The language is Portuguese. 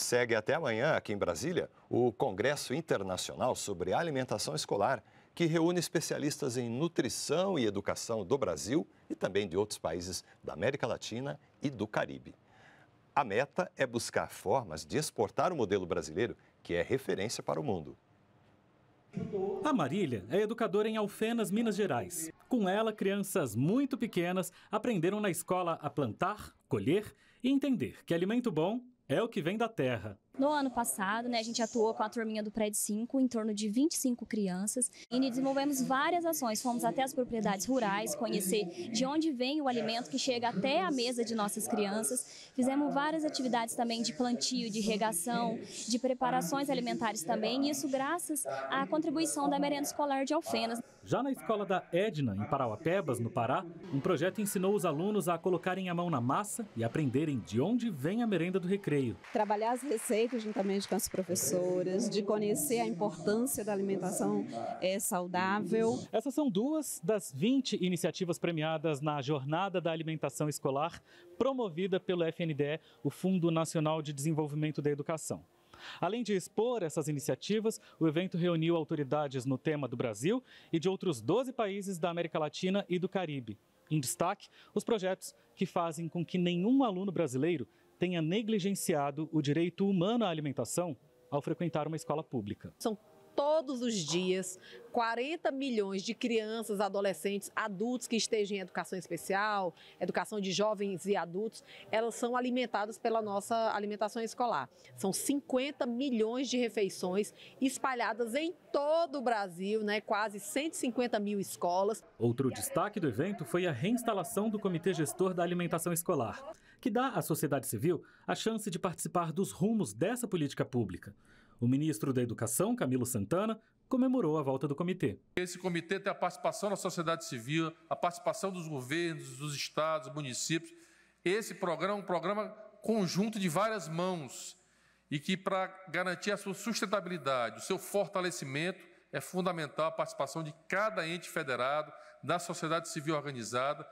Segue até amanhã, aqui em Brasília, o Congresso Internacional sobre Alimentação Escolar, que reúne especialistas em nutrição e educação do Brasil e também de outros países da América Latina e do Caribe. A meta é buscar formas de exportar o modelo brasileiro, que é referência para o mundo. A Marília é educadora em Alfenas, Minas Gerais. Com ela, crianças muito pequenas aprenderam na escola a plantar, colher e entender que alimento bom é o que vem da terra. No ano passado, né, a gente atuou com a turminha do Prédio 5, em torno de 25 crianças, e desenvolvemos várias ações. Fomos até as propriedades rurais, conhecer de onde vem o alimento que chega até a mesa de nossas crianças. Fizemos várias atividades também de plantio, de irrigação, de preparações alimentares também, e isso graças à contribuição da merenda escolar de Alfenas. Já na escola da Edna, em Parauapebas, no Pará, um projeto ensinou os alunos a colocarem a mão na massa e aprenderem de onde vem a merenda do recreio. Trabalhar as receitas feito juntamente com as professoras, de conhecer a importância da alimentação é, saudável. Essas são duas das 20 iniciativas premiadas na Jornada da Alimentação Escolar, promovida pelo FNDE, o Fundo Nacional de Desenvolvimento da Educação. Além de expor essas iniciativas, o evento reuniu autoridades no tema do Brasil e de outros 12 países da América Latina e do Caribe. Em destaque, os projetos que fazem com que nenhum aluno brasileiro tenha negligenciado o direito humano à alimentação ao frequentar uma escola pública. São todos os dias 40 milhões de crianças, adolescentes, adultos que estejam em educação especial, educação de jovens e adultos, elas são alimentadas pela nossa alimentação escolar. São 50 milhões de refeições espalhadas em todo o Brasil, né? quase 150 mil escolas. Outro destaque do evento foi a reinstalação do Comitê Gestor da Alimentação Escolar, que dá à sociedade civil a chance de participar dos rumos dessa política pública. O ministro da Educação, Camilo Santana, comemorou a volta do comitê. Esse comitê tem a participação da sociedade civil, a participação dos governos, dos estados, municípios. Esse programa é um programa conjunto de várias mãos e que, para garantir a sua sustentabilidade, o seu fortalecimento, é fundamental a participação de cada ente federado, da sociedade civil organizada